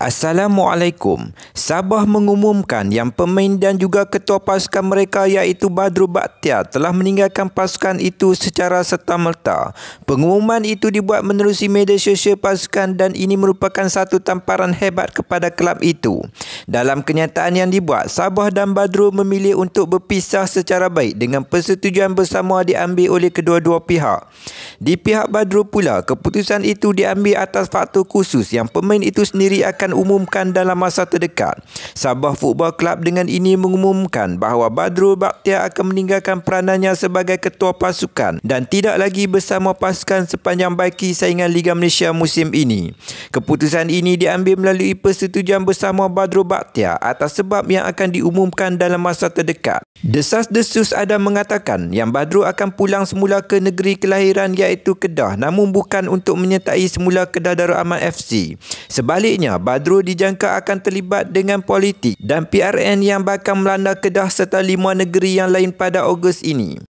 Assalamualaikum. Sabah mengumumkan yang pemain dan juga ketua pasukan mereka iaitu Badru Baktia telah meninggalkan pasukan itu secara serta Pengumuman itu dibuat menerusi media sosial pasukan dan ini merupakan satu tamparan hebat kepada kelab itu. Dalam kenyataan yang dibuat, Sabah dan Badru memilih untuk berpisah secara baik dengan persetujuan bersama diambil oleh kedua-dua pihak. Di pihak Badru pula, keputusan itu diambil atas faktor khusus yang pemain itu sendiri akan umumkan dalam masa terdekat. Sabah Football Club dengan ini mengumumkan bahawa Badru Baktia akan meninggalkan peranannya sebagai ketua pasukan dan tidak lagi bersama pasukan sepanjang baiki saingan Liga Malaysia musim ini. Keputusan ini diambil melalui persetujuan bersama Badru Baktia Bhatia atas sebab yang akan diumumkan dalam masa terdekat. Desas Desus Adam mengatakan yang Badru akan pulang semula ke negeri kelahiran iaitu Kedah namun bukan untuk menyertai semula Kedah Darul Aman FC. Sebaliknya, Badru dijangka akan terlibat dengan politik dan PRN yang bakal melanda Kedah serta lima negeri yang lain pada Ogos ini.